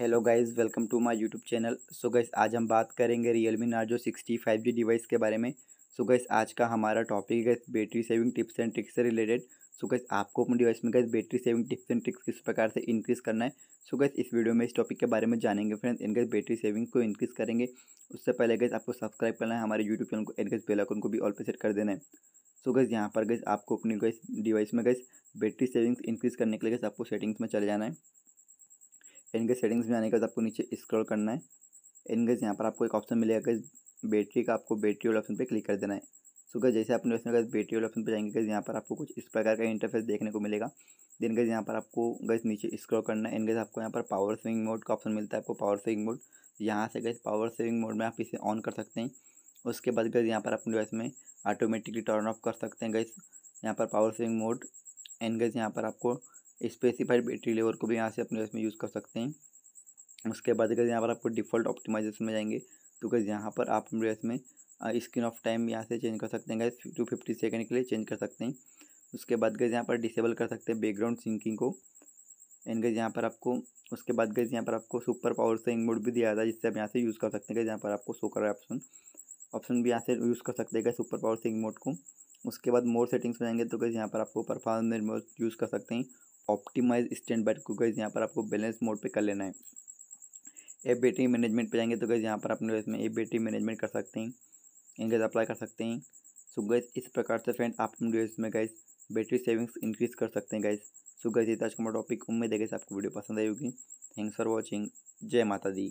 hello guys welcome to my YouTube channel so guys आज हम बात करेंगे Realme Narzo sixty five G device के बारे में सो so गाइस आज का हमारा टॉपिक है battery saving tips and tricks से रिलेटेड सो गाइस आपको अपने डिवाइस में guys battery saving tips and tricks किस प्रकार से इंक्रीज़ करना है सो so गाइस इस वीडियो में इस टॉपिक के बारे में जानेंगे फ्रेंड्स इनके बैटरी सेविंग को इंक्रीज़ करेंगे उससे पहले गैस आपको सब्सक्राइब करना है हमारे यूट्यूब चैनल को एंड गैस बेलाइकन को भी ऑल पे सेट कर देना है सो गैस यहाँ पर गैस आपको अपनी गैस डिवाइस में गैस बैटरी सेविंग्स इंक्रीज़ करने के लिए गैस आपको सेटिंग्स में चले जाना है इनके सेटिंग्स में आने के बाद आपको नीचे स्क्रॉल करना है इनके यहाँ पर आपको एक ऑप्शन मिलेगा गैस बैटरी का आपको बैटरी वाले ऑप्शन पर क्लिक कर देना है सो गैस जैसे आपने उसमें गैस बैटरी वाले ऑप्शन पर जाएंगे गैस यहाँ पर आपको कुछ इस प्रकार का इंटरफेस देखने को मिलेगा दिन गैस यहाँ पर आपको गैस नीचे स्क्रॉल करना है इनकेस आपको यहाँ पर पावर सेविंग मोड का ऑप्शन मिलता है आपको पावर सेविंग मोड यहाँ से गैस पावर सेविंग मोड में आप इसे ऑन कर सकते हैं उसके बाद गैस यहाँ पर अपने डिवाइस में ऑटोमेटिकली टर्न ऑफ कर सकते हैं गैस यहाँ पर power saving mode and guys यहाँ पर आपको स्पेसिफाइड बैटरी लेवर को भी यहाँ से अपने इसमें यूज़ कर सकते हैं उसके बाद अगर यहाँ पर आपको डिफ़ॉल्ट ऑप्टिमाइजेशन में जाएंगे तो गैस यहाँ पर आप अपने इसमें स्क्रीन ऑफ टाइम यहाँ से चेंज कर सकते हैं गैस टू फिफ्टी सेकेंड के लिए चेंज कर सकते हैं उसके बाद गैस यहाँ पर डिसेबल कर सकते हैं बैकग्राउंड सिंकिंग को एंड गैस यहाँ पर आपको उसके बाद गैस यहाँ पर आपको सुपर पावर से मोड भी दिया जाता है जिससे आप यहाँ से यूज़ कर सकते हैं गैस यहाँ पर आपको सो कर ऑप्शन ऑप्शन भी यहाँ से यूज़ कर सकते हैं गैस सुपर पावर से मोड को उसके बाद मोर सेटिंग्स में जाएंगे तो गैस यहाँ पर आपको परफॉर्मेंस मोड यूज़ कर सकते हैं ऑप्टिमाइज स्टैंड बैट को गैस यहाँ पर आपको बैलेंस मोड पे कर लेना है ए बैटरी मैनेजमेंट पे जाएंगे तो गैस यहाँ पर अपने इसमें ए बैटरी मैनेजमेंट कर सकते हैं इनगेज अप्लाई कर सकते हैं सो गैस इस प्रकार से फ्रेंड आप अपने इसमें गैस बैटरी सेविंग्स इंक्रीज कर सकते हैं गैस सो गैस ये आज का टॉपिक उम्मीद है गैस आपको वीडियो पसंद आई होगी थैंक्स फॉर वॉचिंग जय माता दी